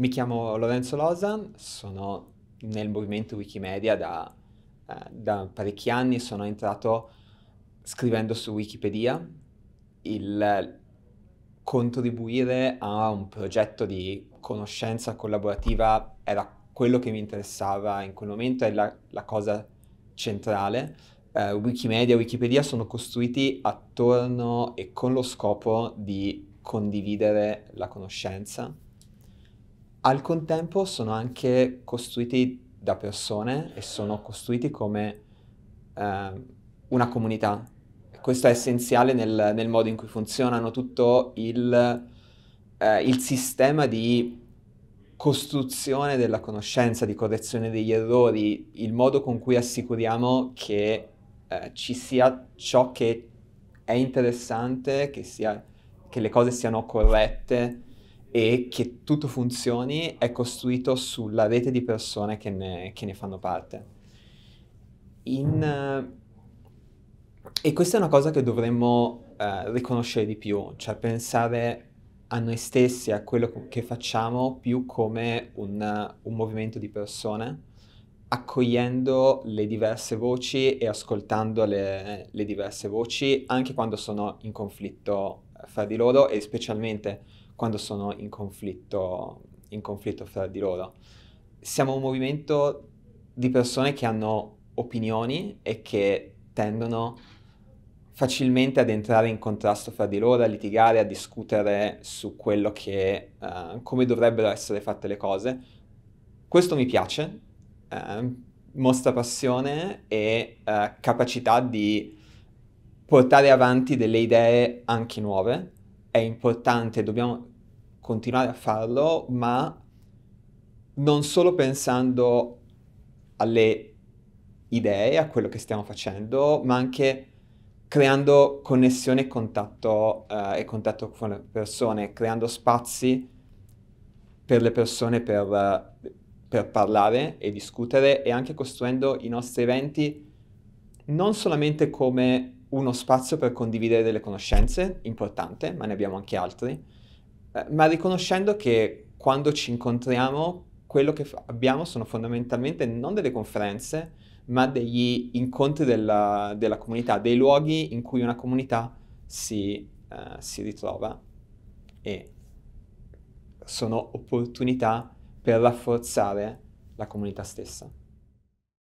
Mi chiamo Lorenzo Lozan, sono nel movimento Wikimedia da, eh, da parecchi anni, sono entrato scrivendo su Wikipedia il contribuire a un progetto di conoscenza collaborativa era quello che mi interessava in quel momento, è la, la cosa centrale. Eh, Wikimedia e Wikipedia sono costruiti attorno e con lo scopo di condividere la conoscenza al contempo sono anche costruiti da persone e sono costruiti come eh, una comunità. Questo è essenziale nel, nel modo in cui funzionano tutto il, eh, il sistema di costruzione della conoscenza, di correzione degli errori, il modo con cui assicuriamo che eh, ci sia ciò che è interessante, che, sia, che le cose siano corrette, e che tutto funzioni è costruito sulla rete di persone che ne, che ne fanno parte. In, eh, e questa è una cosa che dovremmo eh, riconoscere di più, cioè pensare a noi stessi, a quello che facciamo, più come un, un movimento di persone, accogliendo le diverse voci e ascoltando le, le diverse voci, anche quando sono in conflitto eh, fra di loro e specialmente quando sono in conflitto, in conflitto fra di loro. Siamo un movimento di persone che hanno opinioni e che tendono facilmente ad entrare in contrasto fra di loro, a litigare, a discutere su quello che, uh, come dovrebbero essere fatte le cose. Questo mi piace, uh, mostra passione e uh, capacità di portare avanti delle idee anche nuove è importante, dobbiamo continuare a farlo, ma non solo pensando alle idee, a quello che stiamo facendo, ma anche creando connessione e contatto, uh, e contatto con le persone, creando spazi per le persone per, uh, per parlare e discutere e anche costruendo i nostri eventi non solamente come uno spazio per condividere delle conoscenze, importante, ma ne abbiamo anche altri, eh, ma riconoscendo che quando ci incontriamo quello che f- abbiamo sono fondamentalmente non delle conferenze, ma degli incontri della, della comunità, dei luoghi in cui una comunità si, eh, si ritrova e sono opportunità per rafforzare la comunità stessa.